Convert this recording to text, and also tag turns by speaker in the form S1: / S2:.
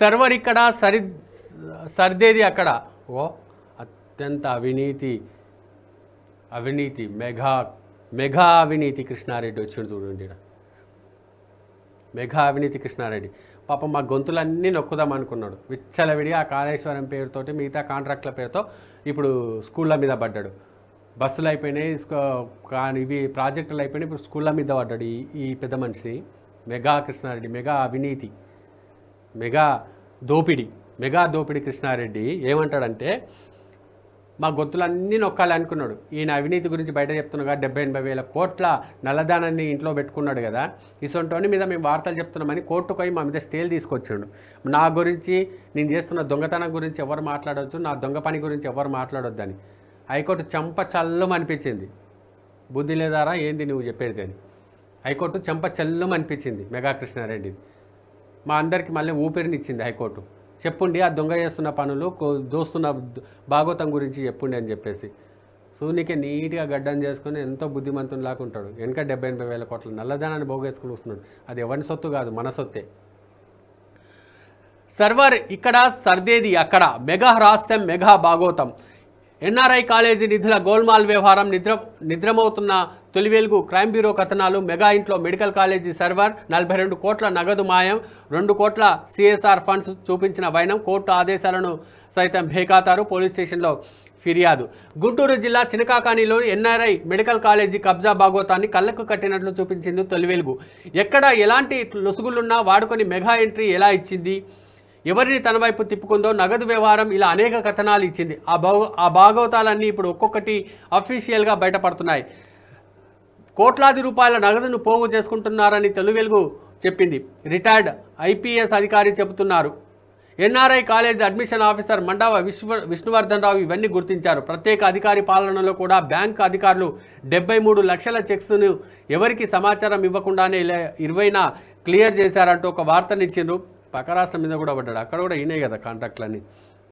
S1: server ఇక్కడ సరి సర్దేది అక్కడ ఓ అత్యంత అవినీతి అవినీతి మెగా మెగా అవినీతి కృష్ణారెడ్డి వచ్చిన చూడండి మెగా అవినీతి కృష్ణారెడ్డి పాపం మా గొంతులన్నీ నొక్కుదాం అనుకున్నాడు విచ్చలవిడి ఆ కాళేశ్వరం పేరుతోటి మిగతా కాంట్రాక్ట్ల పేరుతో ఇప్పుడు స్కూళ్ళ మీద పడ్డాడు బస్సులు అయిపోయినాయి కానీ ఇవి ప్రాజెక్టులు అయిపోయినాయి ఇప్పుడు స్కూళ్ళ మీద పడ్డాడు ఈ పెద్ద మనిషి మెగా కృష్ణారెడ్డి మెగా అవినీతి మెగా దోపిడి మెగా దోపిడి కృష్ణారెడ్డి ఏమంటాడంటే మా గొత్తులన్నీ నొక్కాలి అనుకున్నాడు ఈయన అవినీతి గురించి బయట చెప్తున్నాగా డెబ్బై ఎనభై వేల కోట్ల నల్లదానాన్ని ఇంట్లో పెట్టుకున్నాడు కదా ఇసొంటోని మీద మేము వార్తలు చెప్తున్నామని కోర్టుకు పోయి మా మీద స్టేలు తీసుకొచ్చాడు నా గురించి నేను చేస్తున్న దొంగతనం గురించి ఎవరు మాట్లాడవచ్చు నా దొంగ పని గురించి ఎవరు మాట్లాడొద్దని హైకోర్టు చంప చల్లం అనిపించింది బుద్ధి లేదారా ఏంది నువ్వు చెప్పేది అని హైకోర్టు చంప చల్లం అనిపించింది మెగా కృష్ణారెడ్డి మా అందరికీ మళ్ళీ ఊపిరినిచ్చింది హైకోర్టు చెప్పుండి ఆ దొంగ చేస్తున్న పనులు దోస్తున్న భాగవతం గురించి చెప్పుండి అని చెప్పేసి నీకే నీట్గా గడ్డం చేసుకుని ఎంతో బుద్ధిమంతుని ఉంటాడు వెనక డెబ్బై ఎనభై వేల కోట్ల నల్లధనాన్ని బోగేసుకుని వస్తున్నాడు అది ఎవరి సొత్తు కాదు మన సొత్తే సర్వర్ ఇక్కడ సర్దేది అక్కడ మెగా రహస్యం మెగా భాగోతం ఎన్ఆర్ఐ కాలేజీ నిధుల గోల్మాల్ వ్యవహారం నిద్ర నిద్రమవుతున్న తొలి వెలుగు క్రైమ్ బ్యూరో కథనాలు మెగా ఇంట్లో మెడికల్ కాలేజీ సర్వర్ నలభై రెండు కోట్ల నగదు మాయం రెండు కోట్ల సిఎస్ఆర్ ఫండ్స్ చూపించిన వైనం కోర్టు ఆదేశాలను సైతం భేకాతారు పోలీస్ స్టేషన్లో ఫిర్యాదు గుంటూరు జిల్లా చినకాకాణిలోని ఎన్ఆర్ఐ మెడికల్ కాలేజీ కబ్జా భాగోతాన్ని కళ్ళకు కట్టినట్లు చూపించింది తొలివెలుగు ఎక్కడ ఎలాంటి లొసుగులున్నా వాడుకొని మెగా ఎంట్రీ ఎలా ఇచ్చింది ఎవరిని తన వైపు తిప్పుకుందో నగదు వ్యవహారం ఇలా అనేక కథనాలు ఇచ్చింది ఆ భౌ ఆ భాగవతాలన్నీ ఇప్పుడు ఒక్కొక్కటి అఫీషియల్గా బయటపడుతున్నాయి కోట్లాది రూపాయల నగదును పోగు చేసుకుంటున్నారని తెలుగు చెప్పింది రిటైర్డ్ ఐపీఎస్ అధికారి చెబుతున్నారు NRI college admission officer Mandava Vishwa Vishnuvardhan రావు ఇవన్నీ గుర్తించారు ప్రత్యేక అధికారి పాలనలో కూడా బ్యాంక్ అధికారులు డెబ్బై మూడు లక్షల చెక్స్ను ఎవరికి సమాచారం ఇవ్వకుండానే ఇరవైన క్లియర్ చేశారంటూ ఒక వార్తనిచ్చిండ్రు పక్క రాష్ట్రం మీద కూడా పడ్డాడు అక్కడ కూడా ఈయనే కదా కాంట్రాక్ట్లన్నీ